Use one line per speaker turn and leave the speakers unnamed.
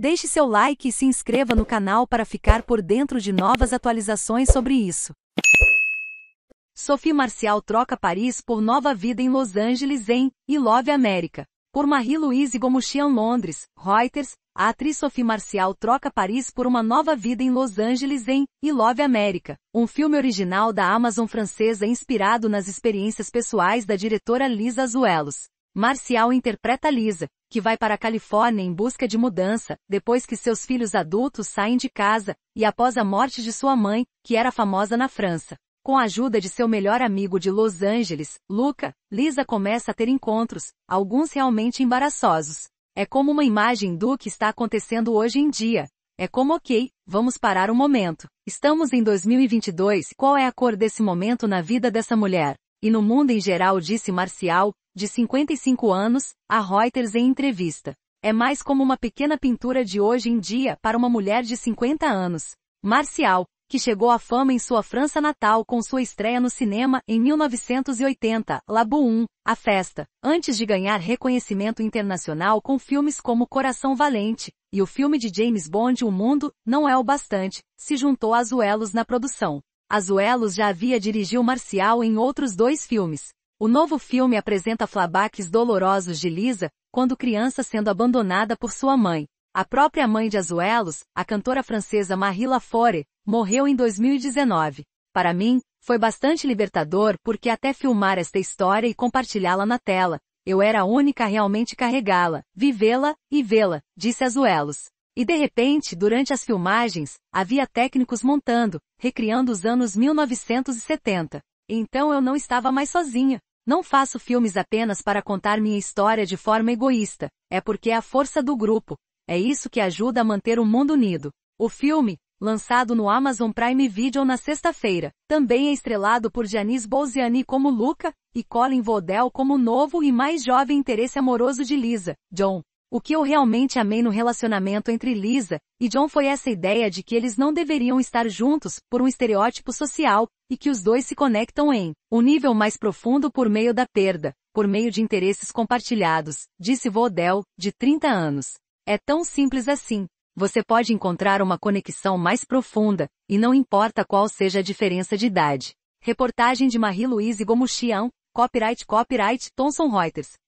Deixe seu like e se inscreva no canal para ficar por dentro de novas atualizações sobre isso. Sophie Marcial troca Paris por nova vida em Los Angeles em I Love America. Por Marie-Louise Gomuchian Londres, Reuters, a atriz Sophie Marcial troca Paris por uma nova vida em Los Angeles em I Love America, um filme original da Amazon francesa inspirado nas experiências pessoais da diretora Lisa Azuelos. Marcial interpreta Lisa, que vai para a Califórnia em busca de mudança, depois que seus filhos adultos saem de casa, e após a morte de sua mãe, que era famosa na França. Com a ajuda de seu melhor amigo de Los Angeles, Luca, Lisa começa a ter encontros, alguns realmente embaraçosos. É como uma imagem do que está acontecendo hoje em dia. É como ok, vamos parar um momento. Estamos em 2022, qual é a cor desse momento na vida dessa mulher? e no mundo em geral, disse Marcial, de 55 anos, a Reuters em entrevista. É mais como uma pequena pintura de hoje em dia para uma mulher de 50 anos. Marcial, que chegou à fama em sua França natal com sua estreia no cinema em 1980, Labo 1, A Festa, antes de ganhar reconhecimento internacional com filmes como Coração Valente, e o filme de James Bond O Mundo, Não É o Bastante, se juntou a Zuelos na produção. Azuelos já havia dirigiu Marcial em outros dois filmes. O novo filme apresenta flabaques dolorosos de Lisa, quando criança sendo abandonada por sua mãe. A própria mãe de Azuelos, a cantora francesa Marie Lafore, morreu em 2019. Para mim, foi bastante libertador porque até filmar esta história e compartilhá-la na tela, eu era a única a realmente carregá-la, vivê-la e vê-la, disse Azuelos. E de repente, durante as filmagens, havia técnicos montando, recriando os anos 1970. Então eu não estava mais sozinha. Não faço filmes apenas para contar minha história de forma egoísta, é porque é a força do grupo. É isso que ajuda a manter o mundo unido. O filme, lançado no Amazon Prime Video na sexta-feira, também é estrelado por Janis Bolziani como Luca e Colin Vodel como novo e mais jovem interesse amoroso de Lisa, John. O que eu realmente amei no relacionamento entre Lisa e John foi essa ideia de que eles não deveriam estar juntos por um estereótipo social e que os dois se conectam em um nível mais profundo por meio da perda, por meio de interesses compartilhados, disse Vodel, de 30 anos. É tão simples assim. Você pode encontrar uma conexão mais profunda, e não importa qual seja a diferença de idade. Reportagem de Marie-Louise Gomuchian, copyright copyright Thomson Reuters.